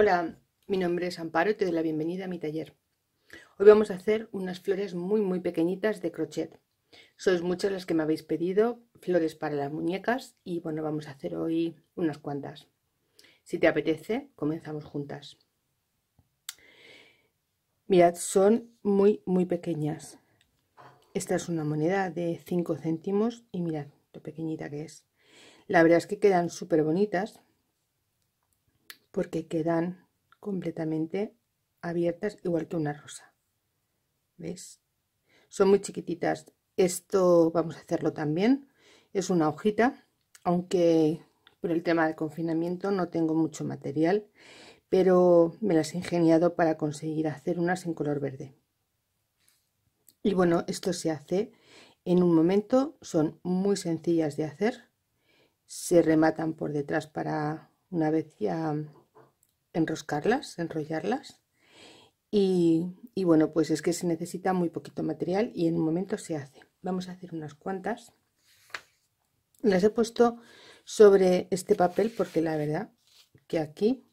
Hola, mi nombre es Amparo y te doy la bienvenida a mi taller. Hoy vamos a hacer unas flores muy muy pequeñitas de crochet. Sois muchas las que me habéis pedido flores para las muñecas y bueno, vamos a hacer hoy unas cuantas. Si te apetece, comenzamos juntas. Mirad, son muy muy pequeñas. Esta es una moneda de 5 céntimos y mirad lo pequeñita que es. La verdad es que quedan súper bonitas porque quedan completamente abiertas igual que una rosa. ¿Ves? Son muy chiquititas. Esto vamos a hacerlo también. Es una hojita, aunque por el tema del confinamiento no tengo mucho material, pero me las he ingeniado para conseguir hacer unas en color verde. Y bueno, esto se hace en un momento, son muy sencillas de hacer, se rematan por detrás para una vez ya enroscarlas, enrollarlas. Y, y, bueno, pues es que se necesita muy poquito material y en un momento se hace. Vamos a hacer unas cuantas. Las he puesto sobre este papel porque la verdad que aquí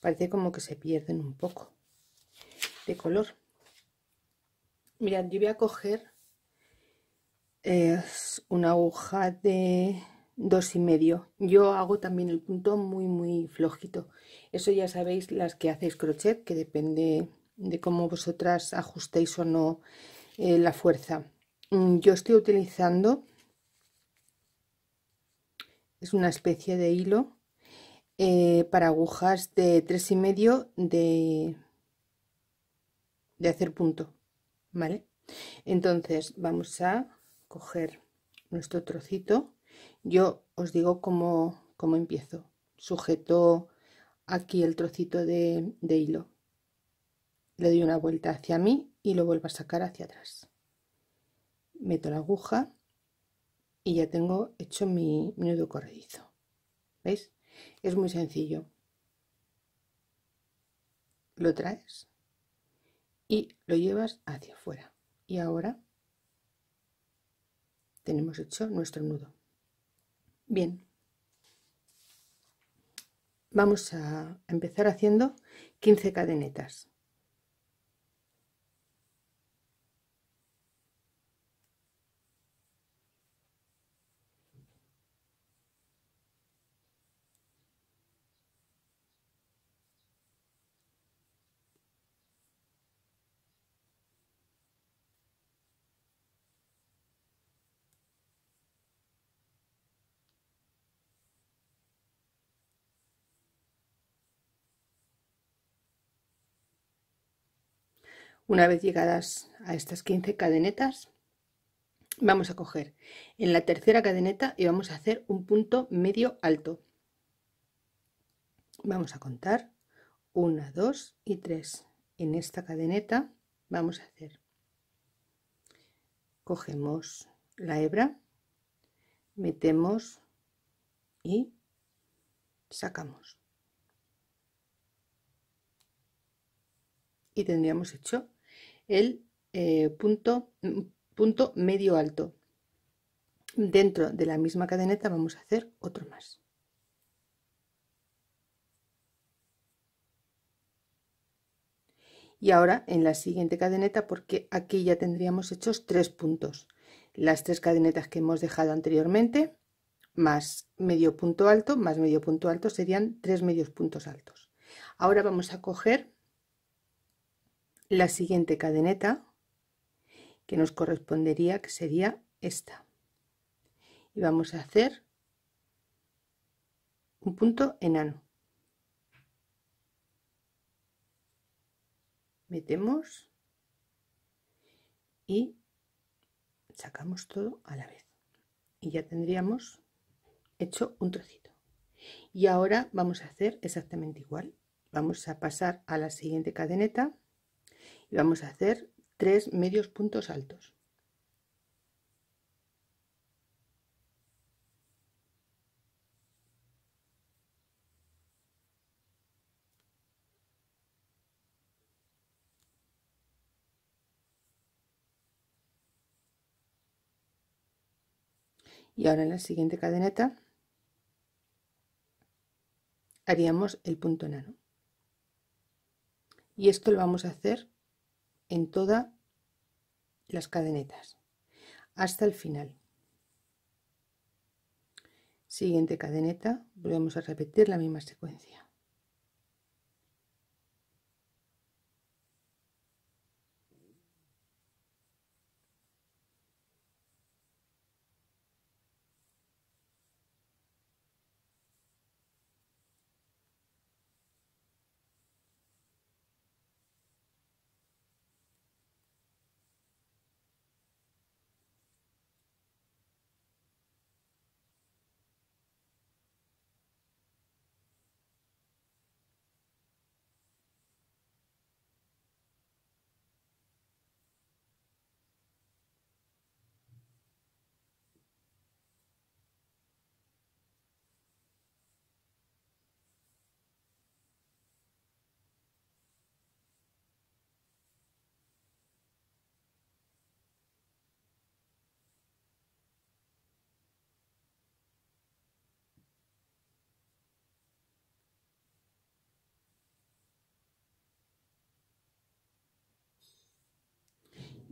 parece como que se pierden un poco de color. Mirad, yo voy a coger eh, una aguja de dos y medio yo hago también el punto muy muy flojito eso ya sabéis las que hacéis crochet que depende de cómo vosotras ajustéis o no eh, la fuerza mm, yo estoy utilizando es una especie de hilo eh, para agujas de tres y medio de de hacer punto vale entonces vamos a coger nuestro trocito yo os digo cómo, empiezo. Sujeto aquí el trocito de, de hilo. Le doy una vuelta hacia mí y lo vuelvo a sacar hacia atrás. Meto la aguja y ya tengo hecho mi nudo corredizo. ¿Veis? Es muy sencillo. Lo traes y lo llevas hacia afuera. Y ahora tenemos hecho nuestro nudo. Bien. Vamos a empezar haciendo 15 cadenetas. Una vez llegadas a estas 15 cadenetas, vamos a coger en la tercera cadeneta y vamos a hacer un punto medio alto. Vamos a contar 1, 2 y 3. En esta cadeneta vamos a hacer. Cogemos la hebra, metemos y sacamos. Y tendríamos hecho el eh, punto, mm, punto medio alto. Dentro de la misma cadeneta vamos a hacer otro más. Y ahora en la siguiente cadeneta, porque aquí ya tendríamos hechos tres puntos. Las tres cadenetas que hemos dejado anteriormente, más medio punto alto, más medio punto alto, serían tres medios puntos altos. Ahora vamos a coger la siguiente cadeneta que nos correspondería que sería esta y vamos a hacer un punto enano metemos y sacamos todo a la vez y ya tendríamos hecho un trocito y ahora vamos a hacer exactamente igual vamos a pasar a la siguiente cadeneta vamos a hacer tres medios puntos altos y ahora en la siguiente cadeneta haríamos el punto enano y esto lo vamos a hacer en todas las cadenetas hasta el final siguiente cadeneta volvemos a repetir la misma secuencia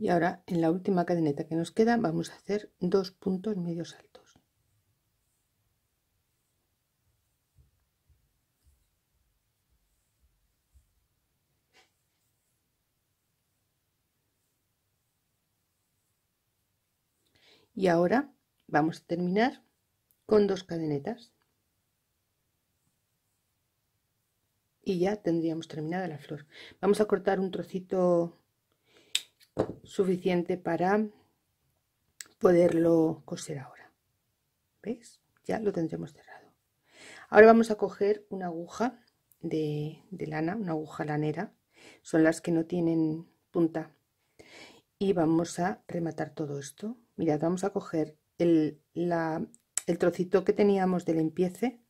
y ahora en la última cadeneta que nos queda vamos a hacer dos puntos medios altos y ahora vamos a terminar con dos cadenetas y ya tendríamos terminada la flor vamos a cortar un trocito suficiente para poderlo coser ahora. ¿Veis? Ya lo tendremos cerrado. Ahora vamos a coger una aguja de, lana, una aguja lanera. Son las que no tienen punta. Y vamos a rematar todo esto. Mirad, vamos a coger el, trocito que teníamos del empiece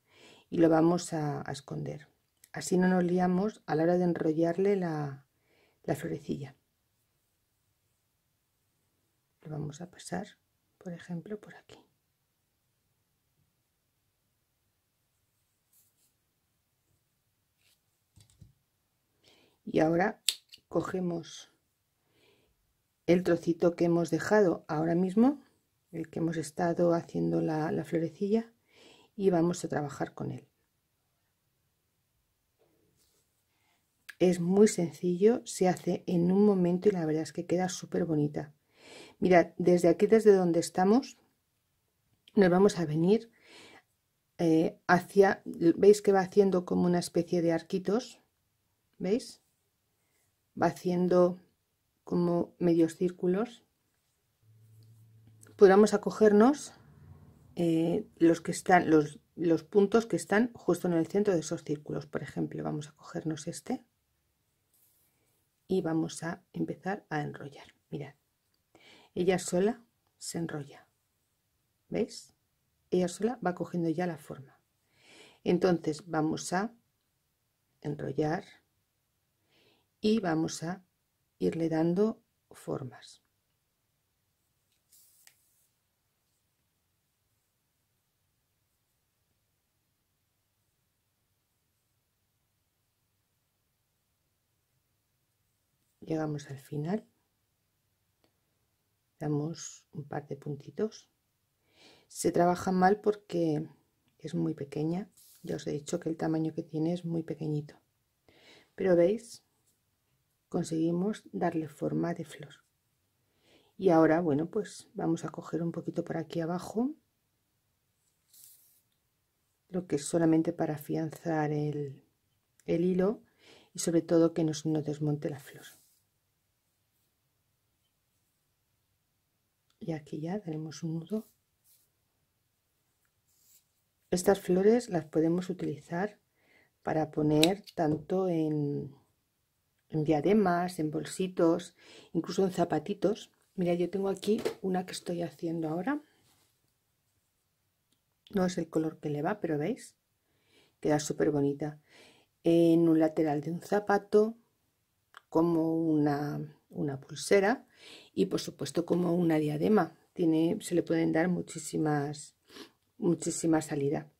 y lo vamos a, esconder. Así no nos liamos a la hora de enrollarle la florecilla lo vamos a pasar, por ejemplo, por aquí. Y ahora cogemos el trocito que hemos dejado ahora mismo, el que hemos estado haciendo la, la florecilla, y vamos a trabajar con él. Es muy sencillo, se hace en un momento y la verdad es que queda súper bonita. Mirad, desde aquí, desde donde estamos, nos vamos a venir eh, hacia, veis que va haciendo como una especie de arquitos, ¿veis? Va haciendo como medios círculos. Podríamos pues acogernos eh, los que están, los, los puntos que están justo en el centro de esos círculos. Por ejemplo, vamos a cogernos este y vamos a empezar a enrollar. Mirad. Ella sola se enrolla. ¿Veis? Ella sola va cogiendo ya la forma. Entonces vamos a enrollar y vamos a irle dando formas. Llegamos al final damos un par de puntitos se trabaja mal porque es muy pequeña ya os he dicho que el tamaño que tiene es muy pequeñito pero veis conseguimos darle forma de flor y ahora bueno pues vamos a coger un poquito por aquí abajo lo que es solamente para afianzar el, hilo y sobre todo que nos no desmonte la flor y aquí ya daremos un nudo estas flores las podemos utilizar para poner tanto en, diademas en bolsitos incluso en zapatitos mira yo tengo aquí una que estoy haciendo ahora no es el color que le va pero veis queda súper bonita en un lateral de un zapato como una, pulsera y por supuesto como una diadema. Tiene, se le pueden dar muchísimas, muchísima salida,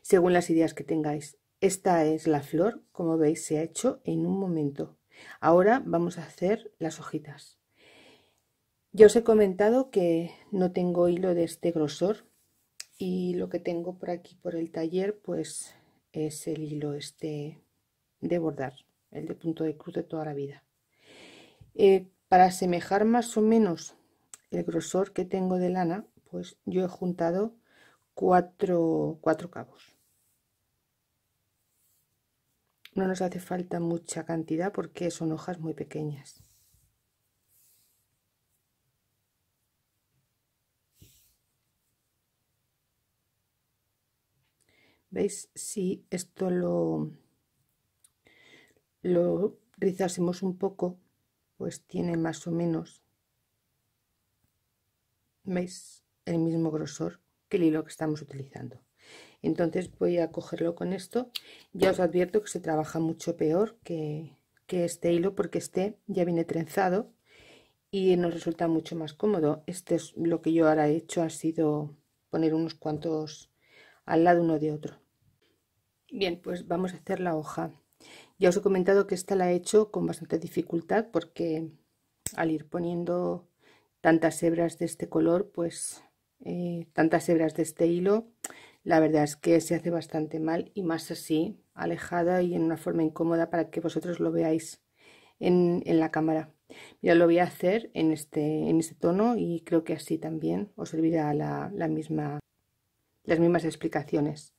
según las ideas que tengáis. Esta es la flor, como veis se ha hecho en un momento. Ahora vamos a hacer las hojitas. Ya os he comentado que no tengo hilo de este grosor y lo que tengo por aquí por el taller pues es el hilo este de bordar el de punto de cruz de toda la vida. Eh, para asemejar más o menos el grosor que tengo de lana, pues yo he juntado cuatro, cuatro cabos. No nos hace falta mucha cantidad porque son hojas muy pequeñas. ¿Veis? Si esto lo, lo rizásemos un poco, pues tiene más o menos, ¿veis? El mismo grosor que el hilo que estamos utilizando. Entonces voy a cogerlo con esto. Ya os advierto que se trabaja mucho peor que, que este hilo porque este ya viene trenzado y nos resulta mucho más cómodo. Este es lo que yo ahora he hecho, ha sido poner unos cuantos al lado uno de otro. Bien, pues vamos a hacer la hoja. Ya os he comentado que esta la he hecho con bastante dificultad porque al ir poniendo tantas hebras de este color, pues eh, tantas hebras de este hilo, la verdad es que se hace bastante mal y más así, alejada y en una forma incómoda para que vosotros lo veáis en, la cámara. Ya lo voy a hacer en este, en este tono y creo que así también os servirá la, misma, las mismas explicaciones.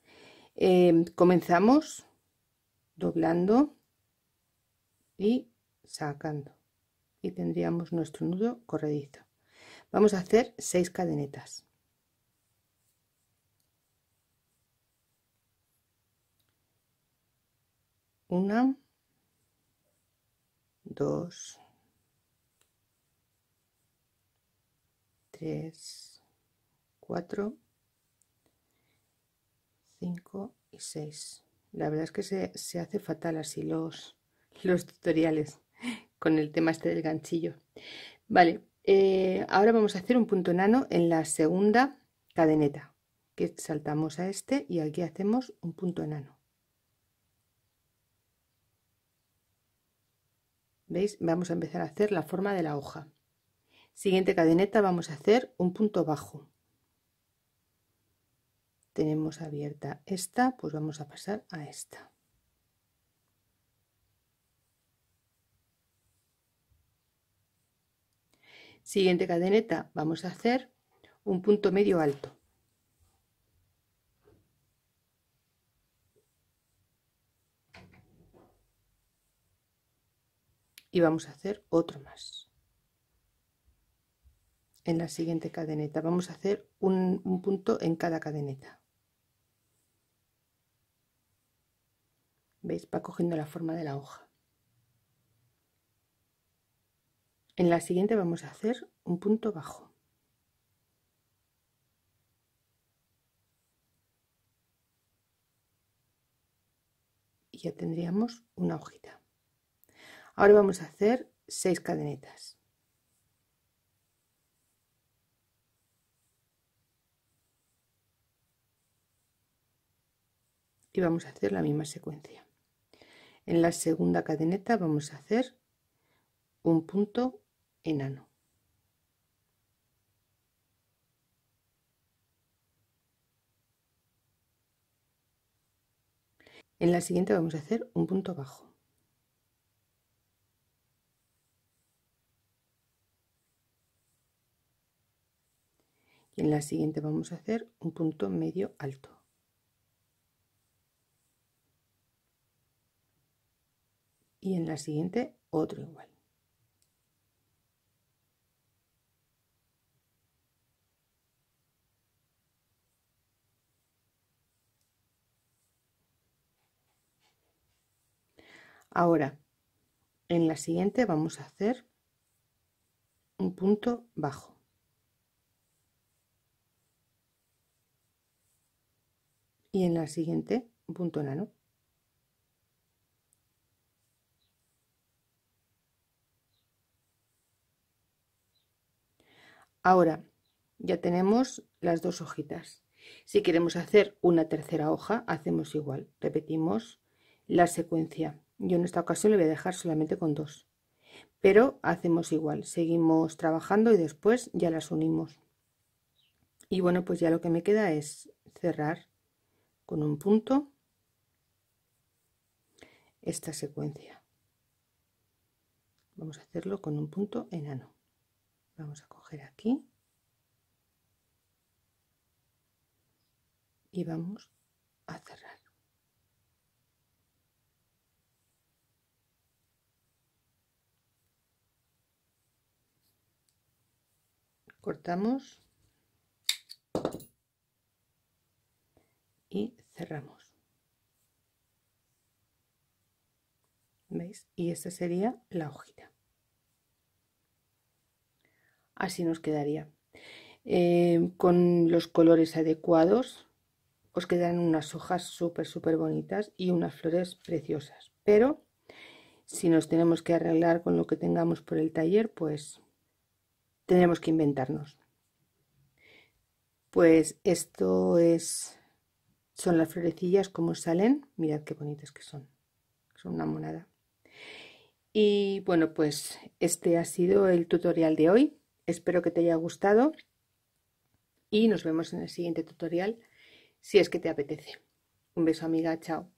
Eh, comenzamos doblando y sacando y tendríamos nuestro nudo corredizo. Vamos a hacer 6 cadenetas. 1 2 3 4 5 y 6. La verdad es que se, hace fatal así los, los tutoriales con el tema este del ganchillo. Vale, eh, ahora vamos a hacer un punto enano en la segunda cadeneta, que saltamos a este y aquí hacemos un punto enano. ¿Veis? Vamos a empezar a hacer la forma de la hoja. Siguiente cadeneta vamos a hacer un punto bajo tenemos abierta esta, pues vamos a pasar a esta. Siguiente cadeneta, vamos a hacer un punto medio alto. Y vamos a hacer otro más. En la siguiente cadeneta vamos a hacer un, un punto en cada cadeneta. ¿Veis? Va cogiendo la forma de la hoja. En la siguiente vamos a hacer un punto bajo. Y ya tendríamos una hojita. Ahora vamos a hacer seis cadenetas. Y vamos a hacer la misma secuencia en la segunda cadeneta vamos a hacer un punto enano en la siguiente vamos a hacer un punto bajo y en la siguiente vamos a hacer un punto medio alto y en la siguiente otro igual. Ahora, en la siguiente vamos a hacer un punto bajo. Y en la siguiente, un punto nano. Ahora, ya tenemos las dos hojitas. Si queremos hacer una tercera hoja, hacemos igual. Repetimos la secuencia. Yo en esta ocasión le voy a dejar solamente con dos. Pero hacemos igual. Seguimos trabajando y después ya las unimos. Y bueno, pues ya lo que me queda es cerrar con un punto esta secuencia. Vamos a hacerlo con un punto enano. Vamos a coger aquí y vamos a cerrar. Cortamos y cerramos. ¿Veis? Y esta sería la hojita así nos quedaría. Eh, con los colores adecuados os quedan unas hojas súper súper bonitas y unas flores preciosas pero si nos tenemos que arreglar con lo que tengamos por el taller pues tendremos que inventarnos pues esto es son las florecillas como salen mirad qué bonitas que son son una monada y bueno pues este ha sido el tutorial de hoy Espero que te haya gustado y nos vemos en el siguiente tutorial si es que te apetece. Un beso amiga, chao.